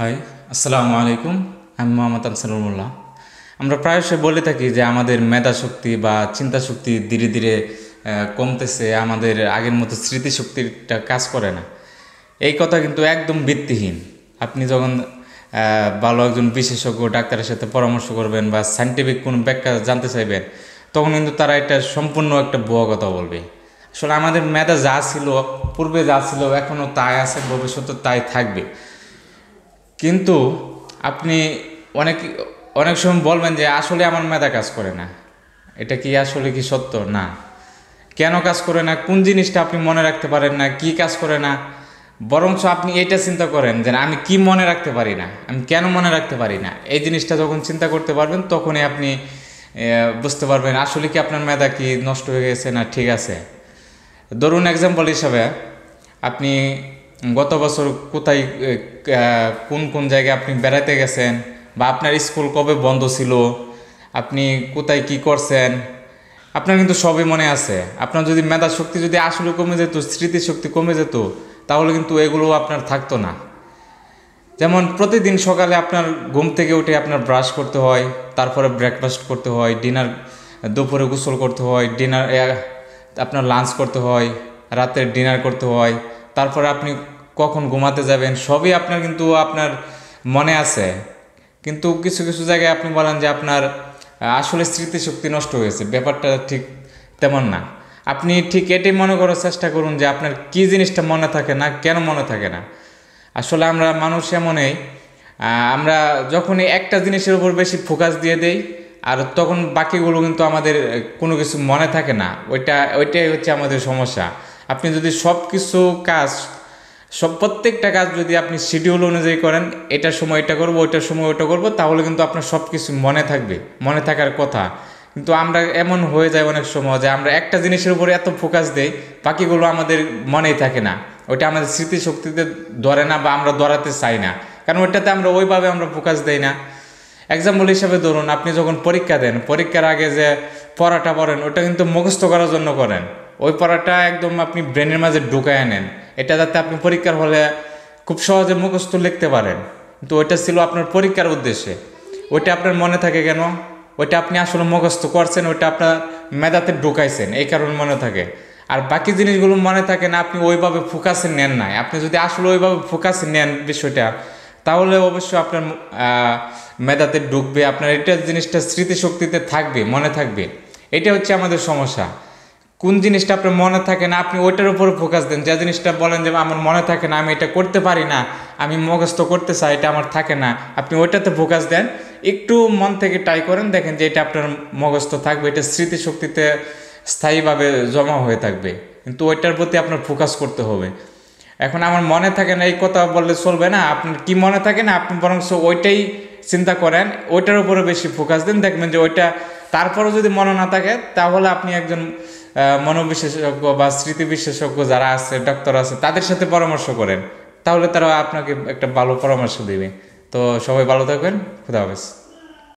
high আসসালামু আলাইকুম আমি মোহাম্মদ আনসারুল্লাহ আমরা প্রায়শই বলে থাকি যে আমাদের মেধা শক্তি বা চিন্তা শক্তি ধীরে ধীরে কমতেছে আমাদের আগের মতো স্মৃতিশক্তিটা কাজ করে না এই কথা কিন্তু একদম ভিত্তিহীন আপনি যখন ভালো একজন বিশেষজ্ঞ ডাক্তারের সাথে পরামর্শ করবেন বা সাইন্টিফিক কোনো ব্যাখ্যা জানতে চাইবেন তখন কিন্তু তারা এটা সম্পূর্ণ একটা ভুয়া কথা বলবে আসলে আমাদের মেধা যা ছিল পূর্বে যা ছিল এখনও তাই আছে ভবিষ্যতে তাই থাকবে কিন্তু আপনি অনেক অনেক সময় বলবেন যে আসলে আমার মেধা কাজ করে না এটা কি আসলে কি সত্য না কেন কাজ করে না কোন জিনিসটা আপনি মনে রাখতে পারেন না কি কাজ করে না বরঞ্চ আপনি এটা চিন্তা করেন যে আমি কি মনে রাখতে পারি না আমি কেন মনে রাখতে পারি না এই জিনিসটা যখন চিন্তা করতে পারবেন তখনই আপনি বুঝতে পারবেন আসলে কি আপনার মেধা কি নষ্ট হয়ে গেছে না ঠিক আছে ধরুন এক্সাম্পল হিসাবে আপনি গত বছর কোথায় কোন কোন জায়গায় আপনি বেড়াতে গেছেন বা আপনার স্কুল কবে বন্ধ ছিল আপনি কোথায় কি করছেন আপনার কিন্তু সবই মনে আছে আপনার যদি মেধা শক্তি যদি আসলে কমে যেত স্মৃতিশক্তি কমে যেত তাহলে কিন্তু এগুলো আপনার থাকতো না যেমন প্রতিদিন সকালে আপনার ঘুম থেকে উঠে আপনার ব্রাশ করতে হয় তারপরে ব্রেকফাস্ট করতে হয় ডিনার দুপুরে গোসল করতে হয় ডিনার আপনার লাঞ্চ করতে হয় রাতের ডিনার করতে হয় তারপরে আপনি কখন ঘুমাতে যাবেন সবই আপনার কিন্তু আপনার মনে আছে কিন্তু কিছু কিছু জায়গায় আপনি বলেন যে আপনার আসলে স্মৃতিশক্তি নষ্ট হয়েছে ব্যাপারটা ঠিক তেমন না আপনি ঠিক এটাই মনে করার চেষ্টা করুন যে আপনার কি জিনিসটা মনে থাকে না কেন মনে থাকে না আসলে আমরা মানুষ এমনই আমরা যখনই একটা জিনিসের উপর বেশি ফোকাস দিয়ে দেই আর তখন বাকিগুলো কিন্তু আমাদের কোনো কিছু মনে থাকে না ওইটা ওইটাই হচ্ছে আমাদের সমস্যা আপনি যদি সব কিছু কাজ সব প্রত্যেকটা কাজ যদি আপনি শিডিউল অনুযায়ী করেন এটার সময় এটা করবো ওইটার সময় ওটা করবো তাহলে কিন্তু আপনার সব কিছু মনে থাকবে মনে থাকার কথা কিন্তু আমরা এমন হয়ে যায় অনেক সময় যে আমরা একটা জিনিসের উপরে এত ফোকাস দেই বাকিগুলো আমাদের মনেই থাকে না ওইটা আমাদের স্মৃতিশক্তিতে ধরে না বা আমরা দরাতে চাই না কারণ ওইটাতে আমরা ওইভাবে আমরা ফোকাস দেই না এক্সাম্পল হিসাবে ধরুন আপনি যখন পরীক্ষা দেন পরীক্ষার আগে যে পড়াটা পড়েন ওটা কিন্তু মুখস্থ করার জন্য করেন ওই পড়াটা একদম আপনি ব্রেনের মাঝে ঢুকায় নেন এটা যাতে আপনি পরীক্ষার হলে খুব সহজে মুখস্থ লিখতে পারেন তো ওইটা ছিল আপনার পরীক্ষার উদ্দেশ্যে ওইটা আপনার মনে থাকে কেন ওইটা আপনি আসলে মুখস্থ করছেন ওইটা আপনার মেধাতে ঢুকাইছেন এই কারণে মনে থাকে আর বাকি জিনিসগুলো মনে থাকে না আপনি ওইভাবে ফোকাসে নেন নাই আপনি যদি আসলে ওইভাবে ফোকাসে নেন বিষয়টা তাহলে অবশ্যই আপনার মেধাতে ঢুকবে আপনার এটা জিনিসটা স্মৃতিশক্তিতে থাকবে মনে থাকবে এটা হচ্ছে আমাদের সমস্যা কোন জিনিসটা আপনার মনে থাকে না আপনি ওইটার উপর ফোকাস দেন যে জিনিসটা বলেন যে আমার মনে থাকে না আমি এটা করতে পারি না আমি মগস্ত করতে চাই এটা আমার থাকে না আপনি ওইটাতে ফোকাস দেন একটু মন থেকে ট্রাই করেন দেখেন যে এটা আপনার মগস্ত থাকবে এটা স্মৃতিশক্তিতে স্থায়ীভাবে জমা হয়ে থাকবে কিন্তু ওইটার প্রতি আপনার ফোকাস করতে হবে এখন আমার মনে থাকে না এই কথা বললে চলবে না আপনার কি মনে থাকে না আপনি বরং ওইটাই চিন্তা করেন ওইটার উপরে বেশি ফোকাস দেন দেখবেন যে ওইটা তারপরও যদি মনে না থাকে তাহলে আপনি একজন মনোবিশেষজ্ঞ বা স্মৃতি বিশেষজ্ঞ যারা আছে ডক্টর আছে তাদের সাথে পরামর্শ করেন তাহলে তারা আপনাকে একটা ভালো পরামর্শ দেবে তো সবাই ভালো থাকবেন খুদা হাফেজ